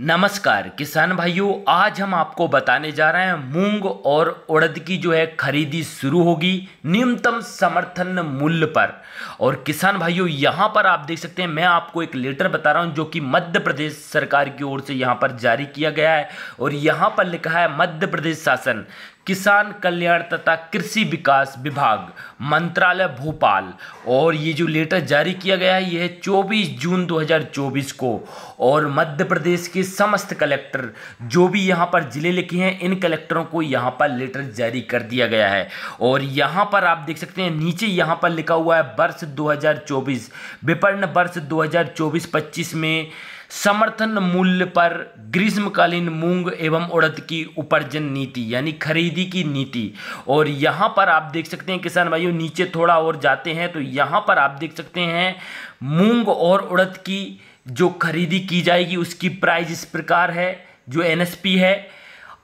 नमस्कार किसान भाइयों आज हम आपको बताने जा रहे हैं मूंग और उड़द की जो है खरीदी शुरू होगी न्यूनतम समर्थन मूल्य पर और किसान भाइयों यहां पर आप देख सकते हैं मैं आपको एक लेटर बता रहा हूं जो कि मध्य प्रदेश सरकार की ओर से यहां पर जारी किया गया है और यहां पर लिखा है मध्य प्रदेश शासन किसान कल्याण तथा कृषि विकास विभाग मंत्रालय भोपाल और ये जो लेटर जारी किया गया है यह 24 जून 2024 को और मध्य प्रदेश के समस्त कलेक्टर जो भी यहाँ पर ज़िले लिखे हैं इन कलेक्टरों को यहाँ पर लेटर जारी कर दिया गया है और यहाँ पर आप देख सकते हैं नीचे यहाँ पर लिखा हुआ है वर्ष 2024 विपन्न वर्ष दो हज़ार में समर्थन मूल्य पर ग्रीष्मकालीन मूंग एवं उड़द की उपार्जन नीति यानी खरीदी की नीति और यहाँ पर आप देख सकते हैं किसान भाइयों नीचे थोड़ा और जाते हैं तो यहाँ पर आप देख सकते हैं मूंग और उड़द की जो खरीदी की जाएगी उसकी प्राइस इस प्रकार है जो एनएसपी है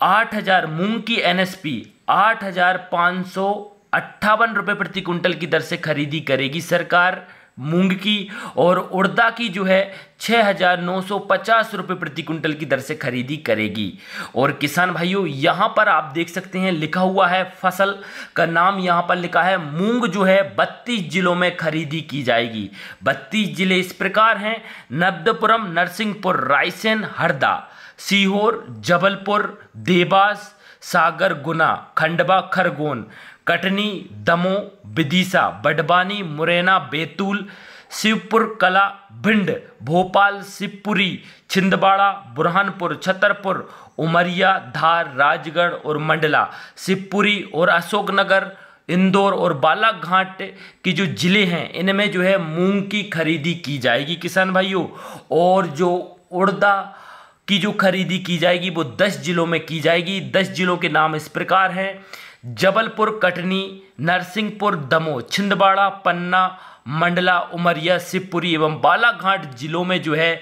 आठ हज़ार मूंग की एन एस पी आठ हज़ार पाँच सौ अट्ठावन रुपये प्रति क्विंटल की दर से खरीदी करेगी सरकार मूंग की और उड़दा की जो है छः हज़ार नौ सौ पचास रुपये प्रति क्विंटल की दर से खरीदी करेगी और किसान भाइयों यहाँ पर आप देख सकते हैं लिखा हुआ है फसल का नाम यहाँ पर लिखा है मूंग जो है बत्तीस जिलों में खरीदी की जाएगी बत्तीस जिले इस प्रकार हैं नब्दपुरम नरसिंहपुर रायसेन हरदा सीहोर जबलपुर देवास सागर गुना खंडवा खरगोन कटनी दमोह विदिशा बडवानी मुरैना बैतूल शिवपुर कला भिंड भोपाल शिवपुरी छिंदवाड़ा बुरहानपुर छतरपुर उमरिया धार राजगढ़ और मंडला शिवपुरी और अशोकनगर इंदौर और बालाघाट की जो ज़िले हैं इनमें जो है मूंग की खरीदी की जाएगी किसान भाइयों और जो उड़दा की जो खरीदी की जाएगी वो दस जिलों में की जाएगी दस जिलों के नाम इस प्रकार हैं जबलपुर कटनी नरसिंहपुर दमोह छिंदवाड़ा पन्ना मंडला उमरिया शिवपुरी एवं बालाघाट जिलों में जो है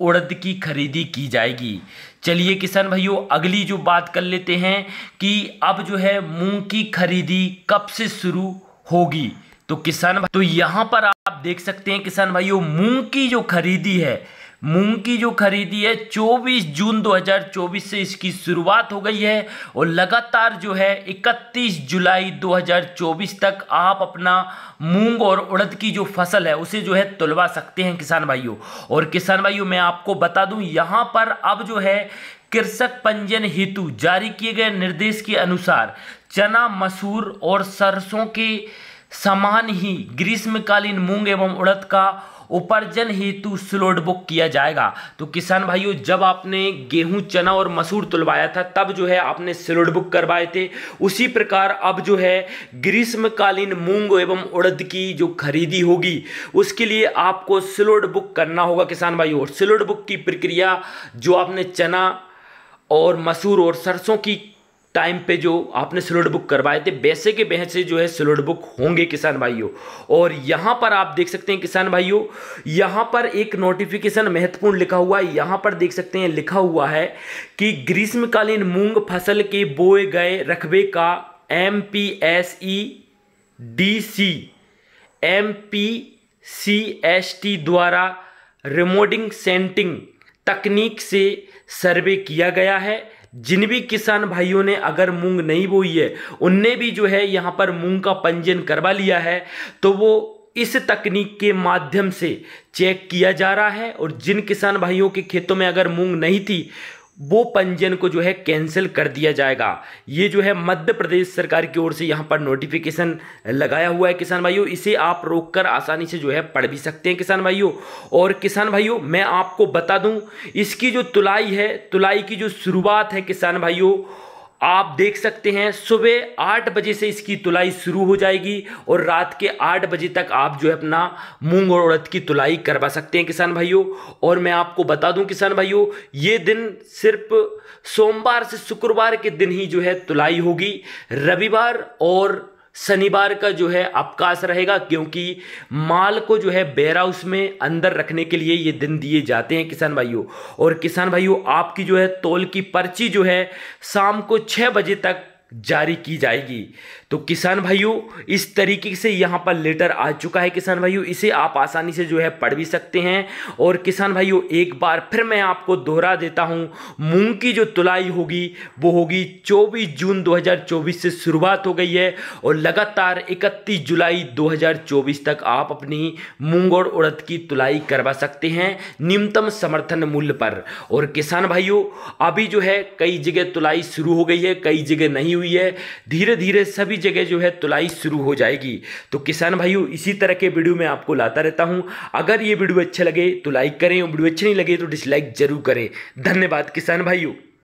उड़द की खरीदी की जाएगी चलिए किसान भाइयों अगली जो बात कर लेते हैं कि अब जो है मूंग की खरीदी कब से शुरू होगी तो किसान तो यहाँ पर आप देख सकते हैं किसान भाइयों मूंग की जो खरीदी है मूंग की जो खरीदी है 24 जून 2024 से इसकी शुरुआत हो गई है और लगातार जो है 31 जुलाई 2024 तक आप अपना मूंग और उड़द की जो फसल है उसे जो है तुलवा सकते हैं किसान भाइयों और किसान भाइयों मैं आपको बता दूं यहाँ पर अब जो है कृषक पंजीयन हेतु जारी किए गए निर्देश के अनुसार चना मसूर और सरसों के समान ही ग्रीष्मकालीन मूंग एवं उड़द का उपार्जन हेतु स्लोड बुक किया जाएगा तो किसान भाइयों जब आपने गेहूं चना और मसूर तुलवाया था तब जो है आपने स्लोड बुक करवाए थे उसी प्रकार अब जो है ग्रीष्मकालीन मूंग एवं उड़द की जो खरीदी होगी उसके लिए आपको स्लोड बुक करना होगा किसान भाइयों और स्लोड बुक की प्रक्रिया जो आपने चना और मसूर और सरसों की टाइम पे जो आपने स्लोड बुक करवाए थे वैसे के वैसे जो है स्लोड बुक होंगे किसान भाइयों और यहाँ पर आप देख सकते हैं किसान भाइयों यहाँ पर एक नोटिफिकेशन महत्वपूर्ण लिखा हुआ है यहाँ पर देख सकते हैं लिखा हुआ है कि ग्रीष्मकालीन मूंग फसल के बोए गए रकबे का M P S E D C M P C S T द्वारा रिमोडिंग सेंटिंग तकनीक से सर्वे किया गया है जिन भी किसान भाइयों ने अगर मूंग नहीं बोई है उनने भी जो है यहाँ पर मूंग का पंजीयन करवा लिया है तो वो इस तकनीक के माध्यम से चेक किया जा रहा है और जिन किसान भाइयों के खेतों में अगर मूंग नहीं थी वो पंजीयन को जो है कैंसिल कर दिया जाएगा ये जो है मध्य प्रदेश सरकार की ओर से यहाँ पर नोटिफिकेशन लगाया हुआ है किसान भाइयों इसे आप रोक कर आसानी से जो है पढ़ भी सकते हैं किसान भाइयों और किसान भाइयों मैं आपको बता दूँ इसकी जो तुलाई है तुलाई की जो शुरुआत है किसान भाइयों आप देख सकते हैं सुबह आठ बजे से इसकी तुलाई शुरू हो जाएगी और रात के आठ बजे तक आप जो है अपना मूंग और उड़द की तुलाई करवा सकते हैं किसान भाइयों और मैं आपको बता दूं किसान भाइयों ये दिन सिर्फ सोमवार से शुक्रवार के दिन ही जो है तुलाई होगी रविवार और शनिवार का जो है अवकाश रहेगा क्योंकि माल को जो है बेयर हाउस में अंदर रखने के लिए ये दिन दिए जाते हैं किसान भाइयों और किसान भाइयों आपकी जो है तोल की पर्ची जो है शाम को छः बजे तक जारी की जाएगी तो किसान भाइयों इस तरीके से यहाँ पर लेटर आ चुका है किसान भाइयों इसे आप आसानी से जो है पढ़ भी सकते हैं और किसान भाइयों एक बार फिर मैं आपको दोहरा देता हूँ मूंग की जो तुलाई होगी वो होगी 24 जून 2024 से शुरुआत हो गई है और लगातार 31 जुलाई 2024 तक आप अपनी मूंग और उड़द की तुलाई करवा सकते हैं न्यूनतम समर्थन मूल्य पर और किसान भाइयों अभी जो है कई जगह तुलाई शुरू हो गई है कई जगह नहीं हुई है धीरे धीरे सभी जगह जो है तुलाई शुरू हो जाएगी तो किसान भाइयों इसी तरह के वीडियो में आपको लाता रहता हूं अगर ये वीडियो अच्छे लगे तो लाइक करें और वीडियो अच्छे नहीं लगे तो डिसलाइक जरूर करें धन्यवाद किसान भाइयों